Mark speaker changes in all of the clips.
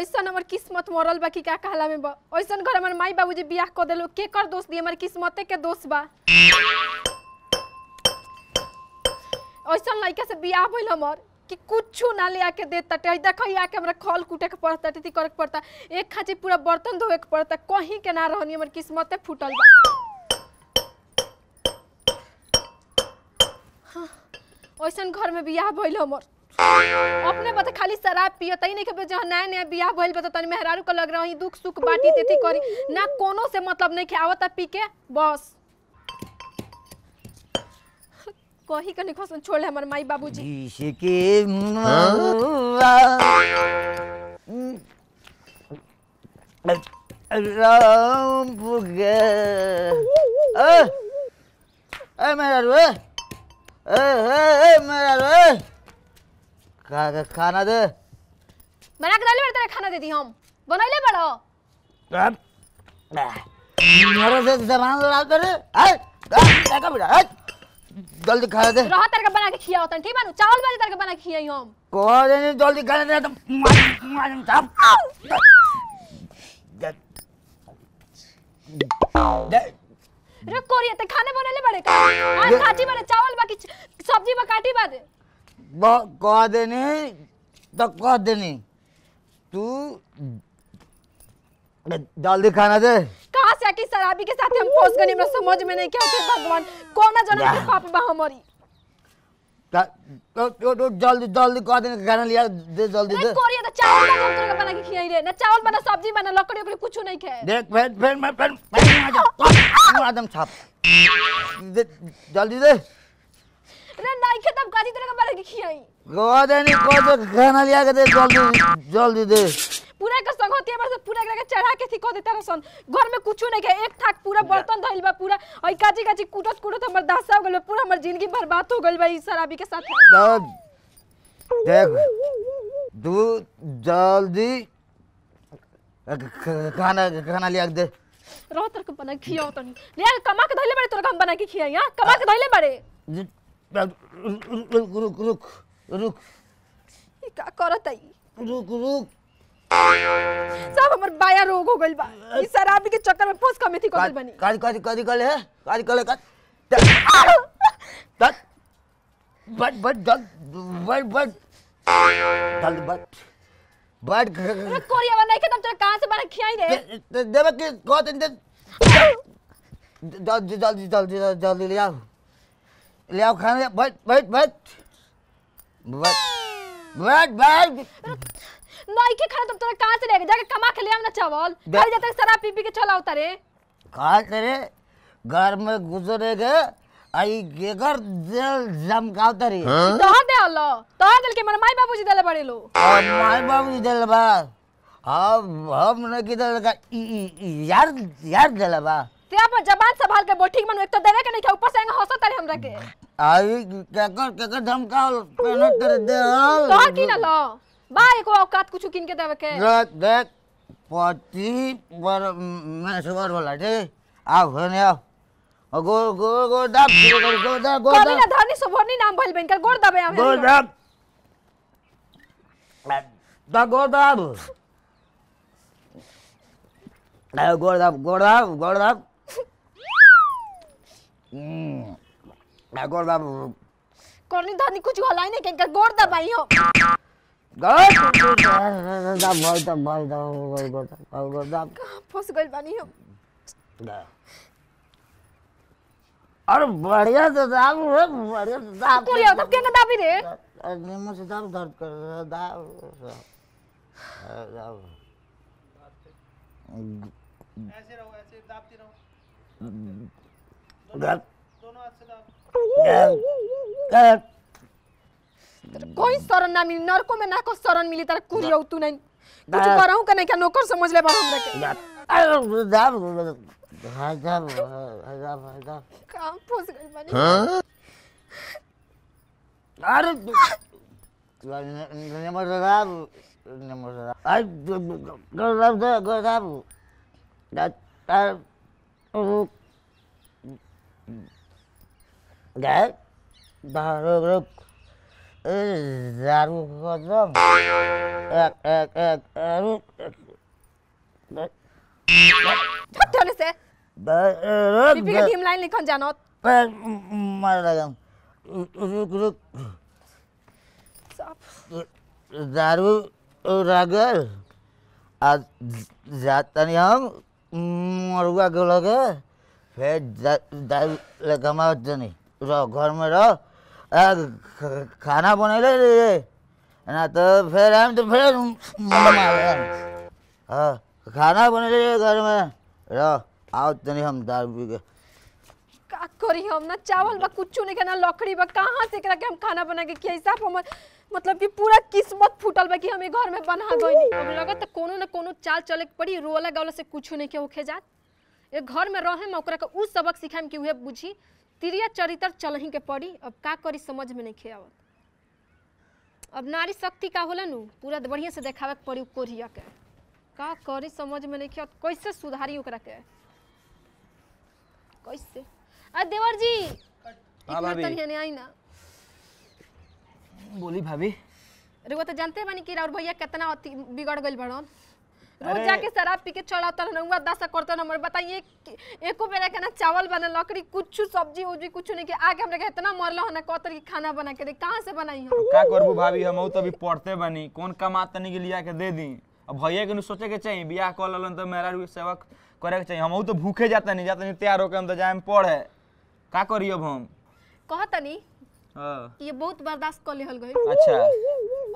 Speaker 1: ऐसा हमार किस्मत मरल बा कि का कहला में बा ऐसा घर हमार माई बाबू जी बियाह कर दिलो के कर दोष दिए हमार किस्मते के दोष बा ऐसा लड़का से बियाह भइल हमार कि कुछ ना ले आके दे तटे देख आके हमरा खल कूटे के पड़ता अतिथि करे के पड़ता एक खाची पूरा बर्तन धोए के पड़ता कहीं के ना रहनी हमार किस्मते फूटल बा ऐसा हाँ। घर में बियाह भइल हमार अपने बता तो खाली शराब पियत ही नहीं खबर जहाँ नया नया बिया भइल बता तो तनी मेहरारू को लग रहा हूँ दुख सुख बाटी हम्म। तेथी करी ना कोनो से मतलब नहीं खाओ तब पी के बस कही कनी खसन छोड़ हमर माई बाबूजी
Speaker 2: इसके हाँ? राम भुगे
Speaker 1: ए
Speaker 2: मेरा रो ए ए मेरा रो का, खाना दे
Speaker 1: बना के डाले तेरे खाना देती हम बनाई ले बड़ो
Speaker 2: मेरे से जबान लड़ा कर
Speaker 1: ए का बेटा ए जल्दी खा दे रहा तेरे का बना के खिया तन ठीक बानू चावल बाजी तेरे का बना खिया हम
Speaker 2: को दे जल्दी खा दे तो मार साहब
Speaker 1: रुक कोरिया ते खाने बनले बड़े का आज खाटी बड़े चावल बाकी सब्जी बा काटी बा दे
Speaker 2: कहदेने तो कहदेने तू जल्दी खाना दे
Speaker 1: कहां से की शराबी के साथ हम फंस गए हमरा समझ में नहीं क्या होते भगवान कौन कोना जाने के पाप बा हमारी
Speaker 2: तो
Speaker 1: तो जल्दी जल्दी कह देने खाना लिया दे जल्दी दे कोरिया तो चावल बना कर बना के खियाई रे ना चावल बना सब्जी बना लकड़ी ओकड़ी कुछ नहीं खे देख फिर फिर मैं फिर मैं आ जा तू
Speaker 2: आदम छाप जल्दी दे
Speaker 1: रे खेत अब काजी तेरे का बाल की खियाई
Speaker 2: गवा देनी को तो खाना लिया के दे जल्दी जल्दी दे
Speaker 1: पूरा का संग होती है बस पूरा के चढ़ा के थी को देता सन घर में कुछ नहीं के एक थाक पूरा बर्तन धइल बा पूरा ओई काजी काजी कूटत कूटत तो हमर दासा हो गेल पूरा हमर जिंदगी बर्बाद हो गेल भाई शराबी के साथ
Speaker 2: देख दू जल्दी खाना खाना लिया के दे
Speaker 1: रोतर तरक बना खियो तो तनी ले कमा के धइले बड़े तोर हम बना के खियाई हां कमा के धइले बड़े
Speaker 2: रुक रुक रुक रुक
Speaker 1: का करत आई रुक रुक
Speaker 3: सब
Speaker 1: हमर बाया रोग हो गइल बा ई शराब के चक्कर में फंस कमेथी करल बनी काज काज काज गले है काज गले का तक बट बट बट बट बट
Speaker 2: दल बट
Speaker 1: बट कोरिया वाला के तुम कहां से बारे खियाई रे देवे के कहत
Speaker 2: जल्दी जल्दी जल्दी जल्दी ले आओ ले आओ खाने बट बट बट बट बट बट
Speaker 1: नहीं के खाना तुम तो कहां से लेके जाके कमा के ले आना चावल घर जाते सारा पी पी के चला उतारे
Speaker 2: कहां तेरे घर में गुजरे गए आई गेगर जल जम का उतारे तोहा
Speaker 1: दे लो तोहा दिल के मन माई बाबूजी दले बड़े लो
Speaker 2: माई बाबूजी दले बा हम हम ने किधर का यार यार दले बा
Speaker 1: ते आप जवान संभाल के बोठी मन एक तो देवे के नहीं के ऊपर से हंसो तरे हमरा के
Speaker 2: आई केकर केकर धमका पेन कर दे तोहर की ना
Speaker 1: लो बा को औकात कुछ किन के देवे के देख
Speaker 2: देख पति पर मैं सवार वाला दे आ होने आ गो गो गो दब गो दब गो दब ना
Speaker 1: धनी सुभनी नाम भइल कर गोर दबे आ गो
Speaker 2: दब दा गोर दब गोर दब गोर दब गोर दब हम्म। गोड़ दब
Speaker 1: कोनी धानी कुछ होला ही नहीं के गोड़ दबाई हो
Speaker 2: गोड़ दब गोड़ दब गोड़ दब गोड़ दब गोड़ दब
Speaker 1: फंस गइल बानी हो
Speaker 2: अरे बढ़िया तो दाब रे बढ़िया तो दाब को लिया तब के का दाबी रे अरे मुंह से दाब दर्द कर रहा दाब दाब
Speaker 3: ऐसे रहो ऐसे दाबते
Speaker 2: रहो गप गप तर
Speaker 1: कोई शरण ना मिली नरको में ना को शरण मिली तर कुरियौ तू नहीं कुछ करहु का नहीं क्या नौकर समझ ले बाहर हमरा के जाब जाब
Speaker 2: जाब जाब
Speaker 1: काम फंस गई बनी हां अरे
Speaker 2: नमर जाब नमर जाब आई गोदाब गोदाब दा Gel. Daha rup Zaru kodom. Ek ek ek rup. थप थोड़े से बीपी के भीम
Speaker 1: लाइन लिखन जानो
Speaker 2: पर मार लगम रुक रुक दारू रागल आज जातनी हम मरुआ गोलगे फिर दारू लगामा नहीं रहो घर में रहो खाना बना ले रे ना तो फिर हम तो फिर हाँ खाना बना ले घर में रहो आओ तनी हम दाल भी के
Speaker 1: का करी हम ना चावल बा कुछ नहीं करना लकड़ी बा कहाँ से करा के हम खाना बना के क्या हिसाब हम मतलब कि पूरा किस्मत फूटल बा कि हमें घर में बना गई अब लगा तो कोनो ना कोनो चाल चले पड़ी रोला गावला से कुछ नहीं के ओखे जात घर में रहे में उ सबक सिखाएम कि उहे बुझी तिरिया चरित्र चल के पड़ी अब का करी समझ में नहीं खेआवत अब नारी शक्ति का होला न पूरा बढ़िया से देखा पड़ी कोरिया के का करी समझ में नहीं खेआवत कैसे सुधारी के कैसे आ देवर जी बोली भाभी रुआ तो जानते बानी कि राउर भैया कितना बिगड़ गइल बड़न तो रोज जाके शराब पी के चढ़ा चढ़ाता रहूंगा दस करता तो नंबर बताइए एको बेर के ना चावल बने लकड़ी कुछ सब्जी उब्जी कुछ नहीं के आगे हमरे के इतना मरल हो ना कतर की खाना बना के कहां से बनाई
Speaker 3: हम का करबू भाभी हम तो अभी पढ़ते बनी कौन कमा नहीं के लिया के दे दी अब भैया के सोचे के चाहिए बियाह कर ललन तो मेरा सेवक करे के चाहिए हम तो भूखे जाते नहीं जाते तैयार होके हम तो जाए पढ़े का करियो अब हम कहतनी हाँ।
Speaker 1: ये बहुत बर्दाश्त कर लेल गई अच्छा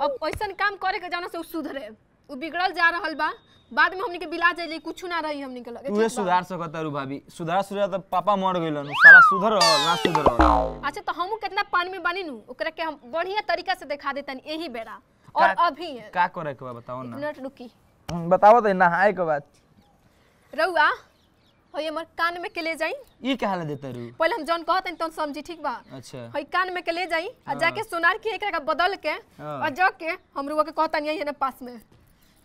Speaker 1: अब ऐसा काम करे के जाना से सुधरे उ बिगड़ल जा रहल बा बाद में हमनी के बिला जाइले कुछ ना रही हमनी के लगे तू सुधार
Speaker 3: सकत रु भाभी सुधार सुधार त पापा मर गइल नु साला सुधर रहल ना सुधर रहल
Speaker 1: अच्छा त हम कितना पानी में बानी नु ओकरा के हम बढ़िया तरीका से दिखा देतन यही बेरा और अभी
Speaker 3: का करे के बा बताओ ना मिनट रुकी बताओ त नहाए के बाद
Speaker 1: रउआ हई हमर कान में के ले जाई
Speaker 3: ई कहल देत रू
Speaker 1: पहिले हम जौन कहत त समझी ठीक बा अच्छा हई कान में के ले जाई आ जाके हाँ। सुनार के एकरा बदल के और हाँ। जग के हम के कहतन यही है ना पास में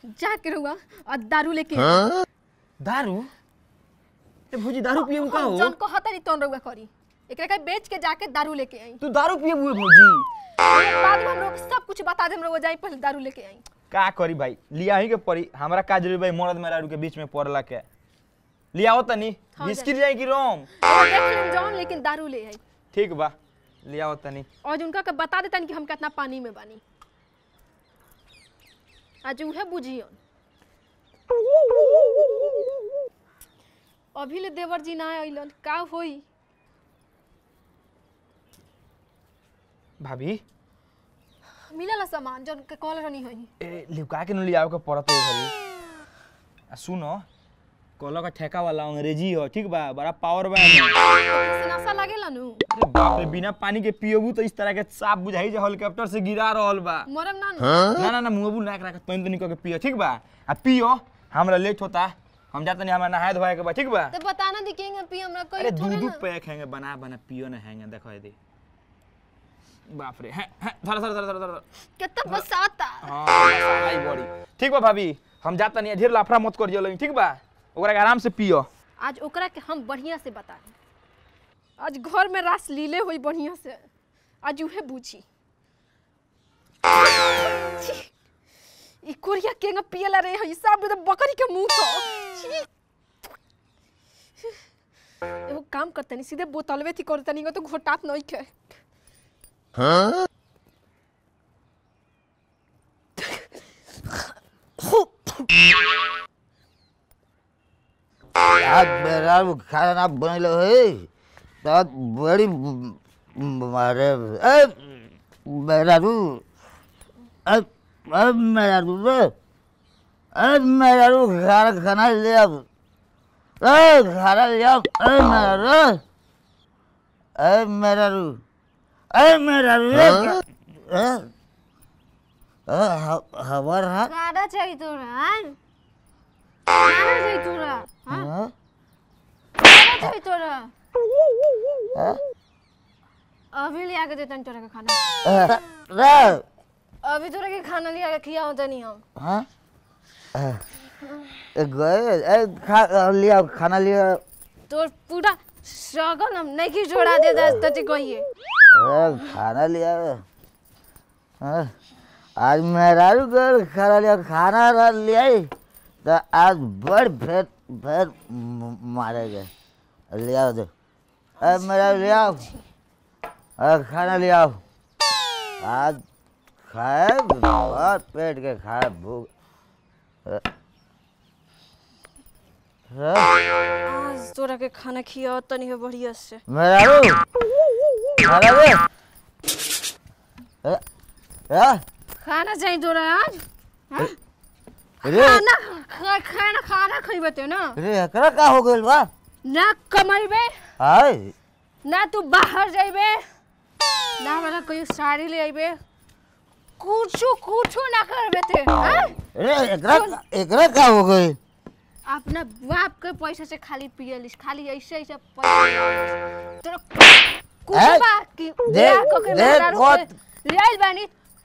Speaker 1: जाके रहूंगा और दारू लेके हां
Speaker 3: दारू ए भौजी दारू पिए का हो जौन कहत
Speaker 1: नहीं तोन रहुआ करी एकरे का बेच के जाके दारू लेके आई
Speaker 3: तू दारू पिए हुए भौजी
Speaker 1: बाद में हम लोग सब कुछ बता दे हम लोग जाई पहले दारू लेके आई
Speaker 3: का करी भाई लिया ही के परी हमरा का जरूरी भाई मरद मेरा के बीच में पड़ला के लिया हो तनी हाँ, बिस्किट जाई कि रोम जौन
Speaker 1: लेकिन दारू ले आई
Speaker 3: ठीक बा लिया हो तनी
Speaker 1: और उनका के बता देतन कि हम कितना पानी में बानी आज उहे बुझियन अभी ले देवर जी ना अइलन का होई भाभी मिला ला सामान जन के कहल रहनी होई ए
Speaker 3: लिउका के न लियाओ के परत ए घरी आ सुनो कोला का ठेका वाला अंग्रेजी हो ठीक बा बड़ा पावर बा सिनासा लागेला नु अरे बाप रे बिना पानी के पियोबू तो इस तरह के साफ बुझाई जे हेलीकॉप्टर से गिरा रहल बा मरम ना ना ना ना मुंहबू नाक राख तनी तनी के पियो ठीक बा आ पियो हमरा लेट होता हम जात नहीं हमरा नहाए धोए के बा ठीक बा
Speaker 1: तो बताना दे केंगे पियो हमरा कोई अरे दूध
Speaker 3: पैक हैंगे बना बना पियो ना हैंगे देखो दे बाप रे धर धर धर धर धर कितना बसाता हां आई बॉडी ठीक बा भाभी हम जाता नहीं ढेर लाफड़ा मत कर दियो ठीक बा ओकरा के आराम से पियो
Speaker 1: आज ओकरा के हम बढ़िया से बता आज घर में रास लीले हुई बढ़िया से आज उहे बूझी ई कोरिया केंगा पियला रे हई सब तो बकरी के मुंह तो एगो काम करते नहीं सीधे बोतलवे थी करते नहीं तो घोटात नहीं के हां
Speaker 2: आज बेरा खाना बन लो है तो बड़ी मारे ए मेरा रू अब अब मेरा रू अब मेरा रू खाना खाना ले अब ए खाना ले अब ए मेरा रू ए मेरा रू ए मेरा रू ए हवर हाथ
Speaker 1: खाना चाहिए तो ना खाना चाहिए तो ना हाँ। हाँ। हाँ। अभी ले आके देता तोरा का खाना अभी तोरा के खाना ले आके खिया होता नहीं हम
Speaker 2: हां गए ए खा लिया खाना लिया
Speaker 1: तो पूरा स्ट्रगल हम नहीं की जोड़ा दे दस तते कहिए
Speaker 2: खाना लिया आ, आज मेहरारू घर खाना लिया खाना रह लिया तो आज बड़ भेट फिर मारे गए लिया आओ उधर अब मेरा लिया अरे खाना लिया आज खाए और पेट के खाए भूख आज
Speaker 1: तोरा के खाना खिया नहीं हो बढ़िया से मेरा रू
Speaker 2: मेरा रे
Speaker 1: खाना चाहिए तोरा आज
Speaker 2: हाँ? अरे खाना
Speaker 1: खाना खाना खइबे ते ना
Speaker 2: अरे एकरा का हो गेल बा
Speaker 1: ना कमाइबे हाय ना तू बाहर जाइबे ना वाला कोई साड़ी ले आइबे कुछो कुछो ना करबे ते अरे
Speaker 2: एकरा एकरा का हो गई
Speaker 1: अपना बाप के पैसा से खाली पियलिस खाली ऐसे ऐसे पैसा तोरा कुछ की बाकी ले ले बानी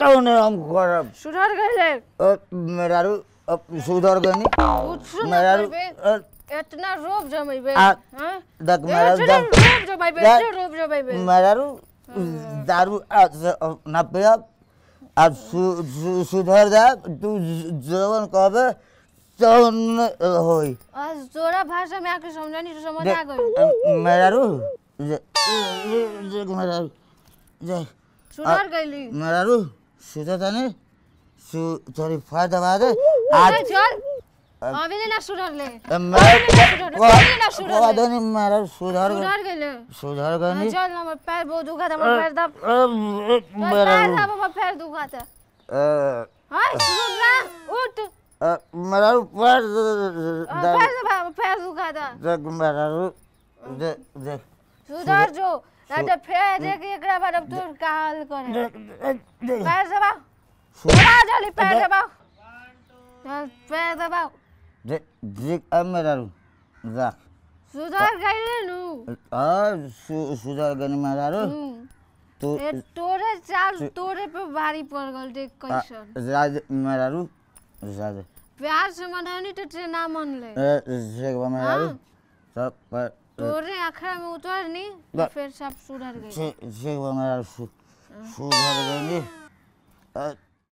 Speaker 2: तौने हम खराब
Speaker 1: सुधर गए
Speaker 2: मेरारू अब सुधर गनी मेरारू
Speaker 1: इतना रोब जमैबे हां
Speaker 2: देख मेरा रोब
Speaker 1: जमैबे रोब जमैबे मेरारू
Speaker 2: हाँ। दारू ना पे अब सुधर जा तू जवन कहबे तौन होई
Speaker 1: आज जोरा भाषा में आके समझानी तो समझ आ गई
Speaker 2: मेरारू जे मेरारू जे
Speaker 1: सुधर गईली
Speaker 2: मेरारू सुता तने तो सु थोड़ी फा दबा दे आज चल
Speaker 1: अबे हाँ, ना सुधर ले
Speaker 2: मैं ना सुधर वो आदमी मेरा सुधर सुधर गेले सुधर गनी हाँ,
Speaker 1: चल ना मैं पैर बहुत दुखा था मैं पैर दब मेरा पैर दब मैं पैर दुखा था
Speaker 2: हां
Speaker 1: सुधर ना उठ
Speaker 2: मेरा पैर हाँ,
Speaker 1: पैर पैर दुखा था
Speaker 2: देख मेरा देख
Speaker 1: सुधर जो नहीं तो फिर देख एकरा बाद अब तू काल करे पैर दबाओ दबा जल्दी पैर दबाओ चल पैर दबाओ
Speaker 2: जे जे अब मेरा रू जा
Speaker 1: सुधार गई नु
Speaker 2: हां सु, सुधार गई मेरा रू तो
Speaker 1: तोरे चाल तोरे पे भारी पड़ गल देख कैसन
Speaker 2: राज मेरा रू राज
Speaker 1: प्यार से मनानी तो ट्रेना मन ले
Speaker 2: ए जे मेरा रू सब तोरे
Speaker 1: आखड़ा में उतरनी तो फिर सब सुधर गई ठीक ठीक मैं
Speaker 2: सुधर
Speaker 1: गई